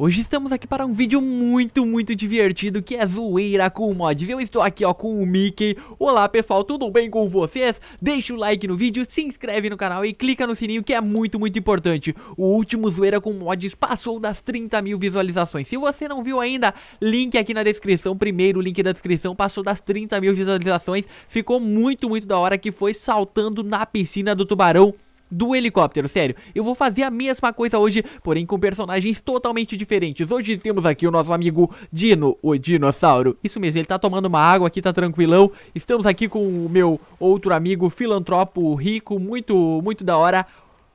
Hoje estamos aqui para um vídeo muito, muito divertido que é zoeira com mods Eu estou aqui ó com o Mickey Olá pessoal, tudo bem com vocês? Deixa o like no vídeo, se inscreve no canal e clica no sininho que é muito, muito importante O último zoeira com mods passou das 30 mil visualizações Se você não viu ainda, link aqui na descrição Primeiro link da descrição, passou das 30 mil visualizações Ficou muito, muito da hora que foi saltando na piscina do tubarão do helicóptero, sério. Eu vou fazer a mesma coisa hoje, porém com personagens totalmente diferentes. Hoje temos aqui o nosso amigo Dino, o dinossauro. Isso mesmo, ele tá tomando uma água aqui, tá tranquilão. Estamos aqui com o meu outro amigo filantropo rico, muito, muito da hora,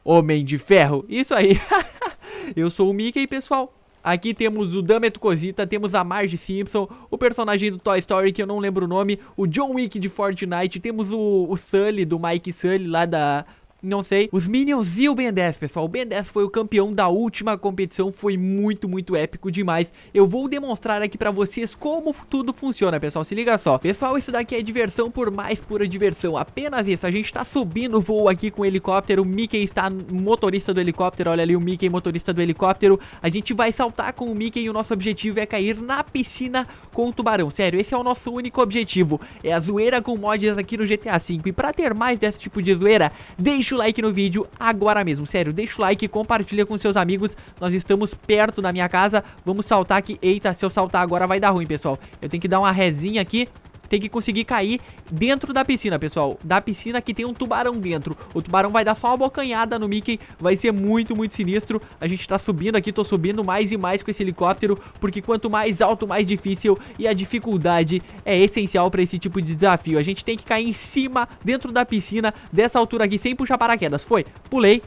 Homem de Ferro. Isso aí. Eu sou o Mickey, pessoal. Aqui temos o Damet Cosita, temos a Marge Simpson, o personagem do Toy Story que eu não lembro o nome, o John Wick de Fortnite, temos o, o Sully, do Mike Sully lá da não sei. Os Minions e o Ben 10, pessoal. O Ben 10 foi o campeão da última competição, foi muito, muito épico demais. Eu vou demonstrar aqui pra vocês como tudo funciona, pessoal. Se liga só. Pessoal, isso daqui é diversão por mais pura diversão. Apenas isso. A gente tá subindo o voo aqui com o helicóptero. O Mickey está motorista do helicóptero. Olha ali o Mickey, motorista do helicóptero. A gente vai saltar com o Mickey e o nosso objetivo é cair na piscina com o tubarão. Sério, esse é o nosso único objetivo. É a zoeira com mods aqui no GTA V. E pra ter mais desse tipo de zoeira, deixa deixa o like no vídeo agora mesmo, sério, deixa o like, compartilha com seus amigos, nós estamos perto da minha casa, vamos saltar aqui, eita, se eu saltar agora vai dar ruim, pessoal, eu tenho que dar uma rezinha aqui, tem que conseguir cair dentro da piscina, pessoal. Da piscina que tem um tubarão dentro. O tubarão vai dar só uma bocanhada no Mickey, vai ser muito, muito sinistro. A gente tá subindo aqui, tô subindo mais e mais com esse helicóptero, porque quanto mais alto, mais difícil. E a dificuldade é essencial pra esse tipo de desafio. A gente tem que cair em cima, dentro da piscina, dessa altura aqui, sem puxar paraquedas. Foi, pulei,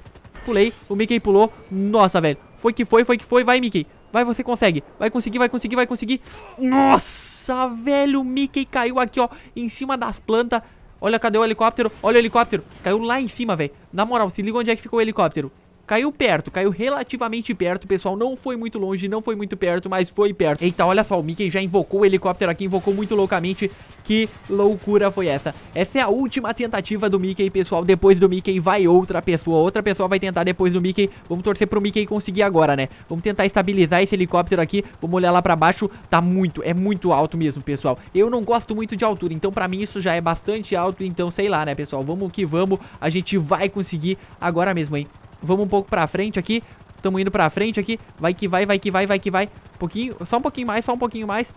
pulei, o Mickey pulou. Nossa, velho. Foi que foi, foi que foi. Vai, Mickey. Vai, você consegue. Vai conseguir, vai conseguir, vai conseguir. Nossa, velho, o Mickey caiu aqui, ó, em cima das plantas. Olha, cadê o helicóptero? Olha o helicóptero. Caiu lá em cima, velho. Na moral, se liga onde é que ficou o helicóptero. Caiu perto, caiu relativamente perto, pessoal. Não foi muito longe, não foi muito perto, mas foi perto. Eita, olha só, o Mickey já invocou o helicóptero aqui, invocou muito loucamente. Que loucura foi essa? Essa é a última tentativa do Mickey, pessoal. Depois do Mickey vai outra pessoa. Outra pessoa vai tentar depois do Mickey. Vamos torcer pro Mickey conseguir agora, né? Vamos tentar estabilizar esse helicóptero aqui. Vamos olhar lá pra baixo. Tá muito, é muito alto mesmo, pessoal. Eu não gosto muito de altura, então pra mim isso já é bastante alto. Então, sei lá, né, pessoal? Vamos que vamos. A gente vai conseguir agora mesmo, hein? Vamos um pouco pra frente aqui. Estamos indo pra frente aqui. Vai que vai, vai que vai, vai que vai. Um pouquinho, só um pouquinho mais, só um pouquinho mais.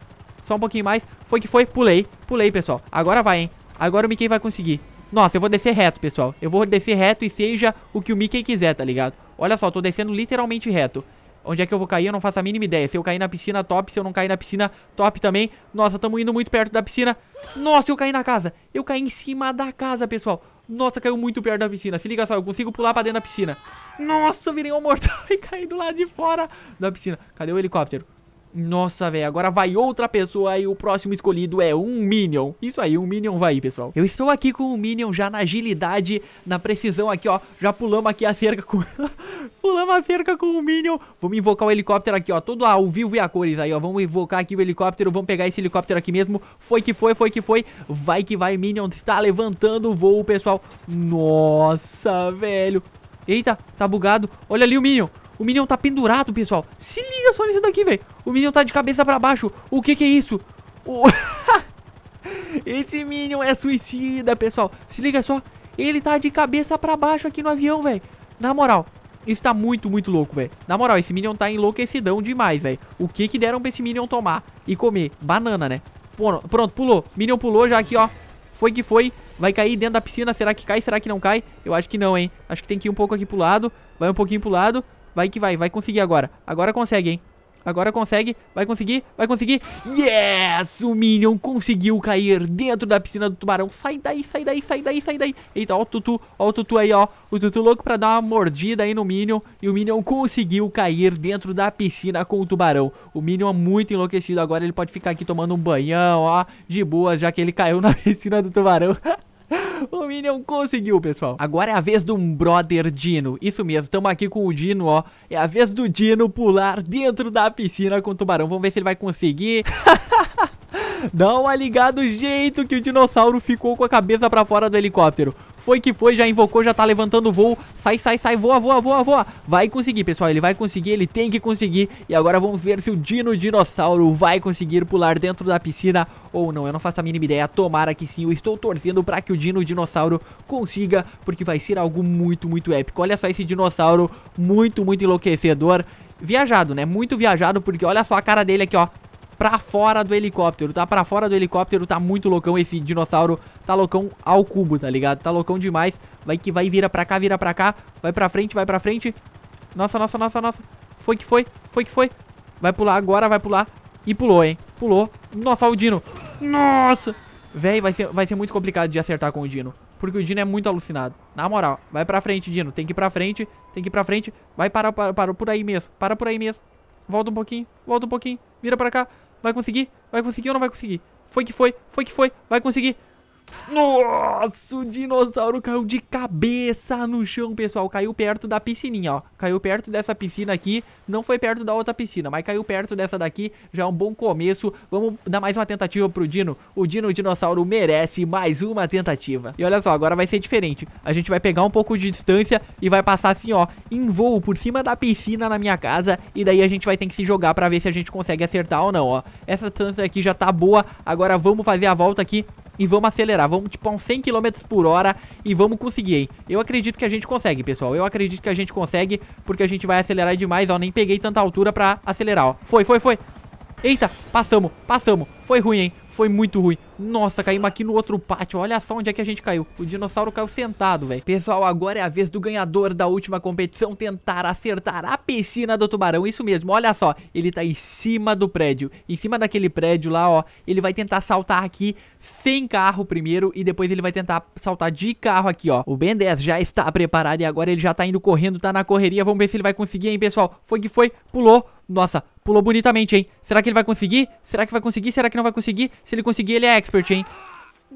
Só um pouquinho mais. Foi que foi. Pulei. Pulei, pessoal. Agora vai, hein. Agora o Mickey vai conseguir. Nossa, eu vou descer reto, pessoal. Eu vou descer reto e seja o que o Mickey quiser, tá ligado? Olha só, tô descendo literalmente reto. Onde é que eu vou cair? Eu não faço a mínima ideia. Se eu cair na piscina, top. Se eu não cair na piscina, top também. Nossa, estamos indo muito perto da piscina. Nossa, eu caí na casa. Eu caí em cima da casa, pessoal. Nossa, caiu muito perto da piscina. Se liga só, eu consigo pular pra dentro da piscina. Nossa, virei um mortal e caí do lado de fora da piscina. Cadê o helicóptero? Nossa, velho, agora vai outra pessoa e o próximo escolhido é um Minion. Isso aí, um Minion vai aí, pessoal. Eu estou aqui com o Minion já na agilidade, na precisão aqui, ó. Já pulamos aqui a cerca com... pulamos a cerca com o Minion. Vamos invocar o helicóptero aqui, ó. Todo ao vivo e a cores aí, ó. Vamos invocar aqui o helicóptero. Vamos pegar esse helicóptero aqui mesmo. Foi que foi, foi que foi. Vai que vai, Minion. Está levantando o voo, pessoal. Nossa, velho. Eita, tá bugado. Olha ali o Minion. O Minion tá pendurado, pessoal. Se liga só nisso daqui, velho. O Minion tá de cabeça pra baixo. O que que é isso? O... Esse Minion é suicida, pessoal. Se liga só. Ele tá de cabeça pra baixo aqui no avião, velho. Na moral, isso tá muito, muito louco, velho. Na moral, esse Minion tá enlouquecidão demais, velho. O que que deram pra esse Minion tomar e comer? Banana, né? Pronto, pulou. Minion pulou já aqui, ó. Foi que foi. Vai cair dentro da piscina. Será que cai? Será que não cai? Eu acho que não, hein? Acho que tem que ir um pouco aqui pro lado. Vai um pouquinho pro lado. Vai que vai, vai conseguir agora. Agora consegue, hein? Agora consegue, vai conseguir, vai conseguir Yes, o Minion conseguiu cair dentro da piscina do tubarão Sai daí, sai daí, sai daí, sai daí Eita, ó o Tutu, ó o Tutu aí, ó O Tutu louco pra dar uma mordida aí no Minion E o Minion conseguiu cair dentro da piscina com o tubarão O Minion é muito enlouquecido agora Ele pode ficar aqui tomando um banhão, ó De boa, já que ele caiu na piscina do tubarão o Minion conseguiu, pessoal. Agora é a vez de um brother Dino. Isso mesmo, estamos aqui com o Dino, ó. É a vez do Dino pular dentro da piscina com o tubarão. Vamos ver se ele vai conseguir. Dá uma ligada do jeito que o dinossauro ficou com a cabeça pra fora do helicóptero foi que foi, já invocou, já tá levantando o voo. Sai, sai, sai, voa, voa, voa, voa. Vai conseguir, pessoal, ele vai conseguir, ele tem que conseguir. E agora vamos ver se o Dino Dinossauro vai conseguir pular dentro da piscina ou não. Eu não faço a mínima ideia, tomara que sim. Eu estou torcendo pra que o Dino Dinossauro consiga, porque vai ser algo muito, muito épico. Olha só esse dinossauro, muito, muito enlouquecedor. Viajado, né? Muito viajado, porque olha só a cara dele aqui, ó pra fora do helicóptero, tá pra fora do helicóptero, tá muito loucão esse dinossauro, tá loucão ao cubo, tá ligado? Tá loucão demais, vai que vai, vira pra cá, vira pra cá, vai pra frente, vai pra frente. Nossa, nossa, nossa, nossa, foi que foi, foi que foi. Vai pular agora, vai pular. E pulou, hein? Pulou. Nossa, o Dino. Nossa. Véi, vai ser, vai ser muito complicado de acertar com o Dino. Porque o Dino é muito alucinado. Na moral, vai pra frente, Dino. Tem que ir pra frente, tem que ir pra frente. Vai, parar parou parou por aí mesmo. Para por aí mesmo. Volta um pouquinho, volta um pouquinho. Vira pra cá. Vai conseguir? Vai conseguir ou não vai conseguir? Foi que foi, foi que foi, vai conseguir. Nossa, o dinossauro caiu de cabeça no chão, pessoal. Caiu perto da piscininha, ó. Caiu perto dessa piscina aqui. Não foi perto da outra piscina, mas caiu perto dessa daqui. Já é um bom começo. Vamos dar mais uma tentativa pro Dino. O Dino, o dinossauro, merece mais uma tentativa. E olha só, agora vai ser diferente. A gente vai pegar um pouco de distância e vai passar assim, ó, em voo por cima da piscina na minha casa. E daí a gente vai ter que se jogar pra ver se a gente consegue acertar ou não, ó. Essa distância aqui já tá boa. Agora vamos fazer a volta aqui e vamos acelerar. Vamos, tipo, a uns 100 km por hora e vamos conseguir, hein? Eu acredito que a gente consegue, pessoal. Eu acredito que a gente consegue, porque a gente vai acelerar demais, ó. Nem peguei tanta altura pra acelerar, ó. Foi, foi, foi. Eita, passamos, passamos. Foi ruim, hein? Foi muito ruim. Nossa, caímos aqui no outro pátio. Olha só onde é que a gente caiu. O dinossauro caiu sentado, velho. Pessoal, agora é a vez do ganhador da última competição tentar acertar a piscina do tubarão. Isso mesmo, olha só. Ele tá em cima do prédio. Em cima daquele prédio lá, ó. Ele vai tentar saltar aqui sem carro primeiro. E depois ele vai tentar saltar de carro aqui, ó. O Ben 10 já está preparado e agora ele já tá indo correndo, tá na correria. Vamos ver se ele vai conseguir, hein, pessoal. Foi que foi, pulou. Nossa, pulou bonitamente, hein? Será que ele vai conseguir? Será que vai conseguir? Será que não vai conseguir? Se ele conseguir, ele é expert, hein?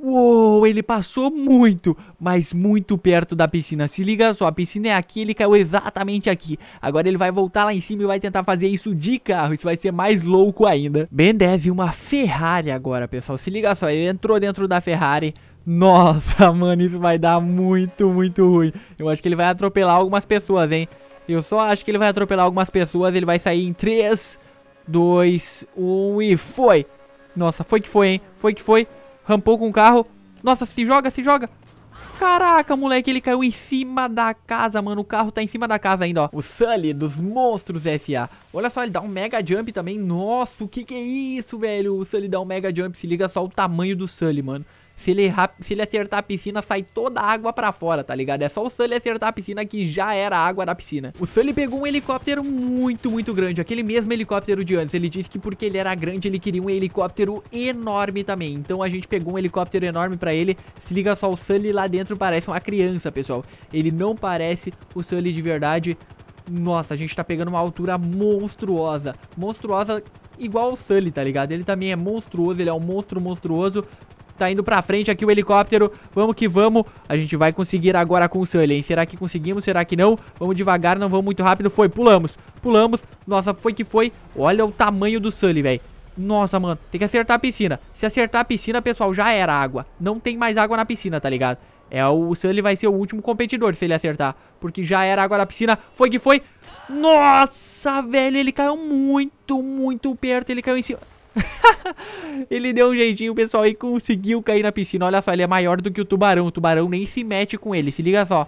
Uou, ele passou muito, mas muito perto da piscina. Se liga só, a piscina é aqui, ele caiu exatamente aqui. Agora ele vai voltar lá em cima e vai tentar fazer isso de carro. Isso vai ser mais louco ainda. Ben 10 e uma Ferrari agora, pessoal. Se liga só, ele entrou dentro da Ferrari. Nossa, mano, isso vai dar muito, muito ruim. Eu acho que ele vai atropelar algumas pessoas, hein? Eu só acho que ele vai atropelar algumas pessoas. Ele vai sair em 3, 2, 1 e foi. Nossa, foi que foi, hein? Foi que foi. Rampou com o carro. Nossa, se joga, se joga. Caraca, moleque, ele caiu em cima da casa, mano. O carro tá em cima da casa ainda, ó. O Sully dos Monstros S.A. Olha só, ele dá um mega jump também. Nossa, o que que é isso, velho? O Sully dá um mega jump. Se liga só o tamanho do Sully, mano. Se ele, se ele acertar a piscina, sai toda a água pra fora, tá ligado? É só o Sully acertar a piscina que já era a água da piscina. O Sully pegou um helicóptero muito, muito grande. Aquele mesmo helicóptero de antes. Ele disse que porque ele era grande, ele queria um helicóptero enorme também. Então a gente pegou um helicóptero enorme pra ele. Se liga só, o Sully lá dentro parece uma criança, pessoal. Ele não parece o Sully de verdade. Nossa, a gente tá pegando uma altura monstruosa. Monstruosa igual o Sully, tá ligado? Ele também é monstruoso, ele é um monstro monstruoso. Tá indo pra frente aqui o helicóptero. Vamos que vamos. A gente vai conseguir agora com o Sully, hein? Será que conseguimos? Será que não? Vamos devagar, não vamos muito rápido. Foi, pulamos. Pulamos. Nossa, foi que foi. Olha o tamanho do Sully, velho. Nossa, mano, tem que acertar a piscina. Se acertar a piscina, pessoal, já era água. Não tem mais água na piscina, tá ligado? É, o Sully vai ser o último competidor se ele acertar. Porque já era água da piscina. Foi que foi. Nossa, velho, ele caiu muito, muito perto. Ele caiu em cima. ele deu um jeitinho, pessoal, e conseguiu cair na piscina. Olha só, ele é maior do que o tubarão. O tubarão nem se mete com ele. Se liga só.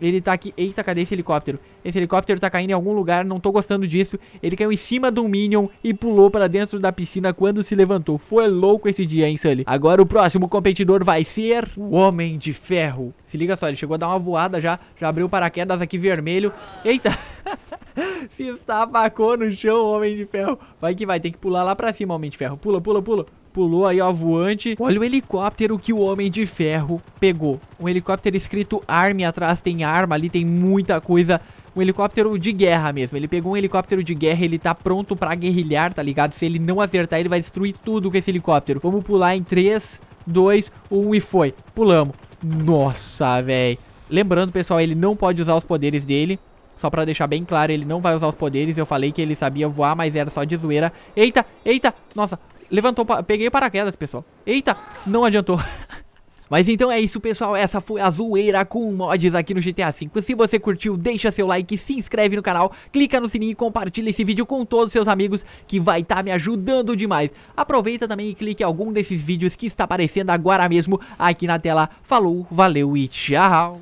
Ele tá aqui. Eita, cadê esse helicóptero? Esse helicóptero tá caindo em algum lugar, não tô gostando disso. Ele caiu em cima do Minion e pulou para dentro da piscina quando se levantou. Foi louco esse dia, hein, Sully? Agora o próximo competidor vai ser o Homem de Ferro. Se liga só, ele chegou a dar uma voada já. Já abriu o paraquedas aqui vermelho. Eita! Se sapacou no chão, Homem de Ferro. Vai que vai, tem que pular lá pra cima, Homem de Ferro. Pula, pula, pula. Pulou aí, ó, voante. Olha o helicóptero que o Homem de Ferro pegou. Um helicóptero escrito Army atrás, tem arma ali, tem muita coisa um helicóptero de guerra mesmo. Ele pegou um helicóptero de guerra, ele tá pronto pra guerrilhar, tá ligado? Se ele não acertar, ele vai destruir tudo com esse helicóptero. Vamos pular em 3, 2, 1 e foi. Pulamos. Nossa, velho. Lembrando, pessoal, ele não pode usar os poderes dele. Só pra deixar bem claro, ele não vai usar os poderes. Eu falei que ele sabia voar, mas era só de zoeira. Eita, eita, nossa, levantou, peguei o paraquedas, pessoal. Eita, não adiantou. Mas então é isso, pessoal. Essa foi a zoeira com mods aqui no GTA V. Se você curtiu, deixa seu like, se inscreve no canal, clica no sininho e compartilha esse vídeo com todos seus amigos, que vai estar tá me ajudando demais. Aproveita também e clique em algum desses vídeos que está aparecendo agora mesmo aqui na tela. Falou, valeu e tchau!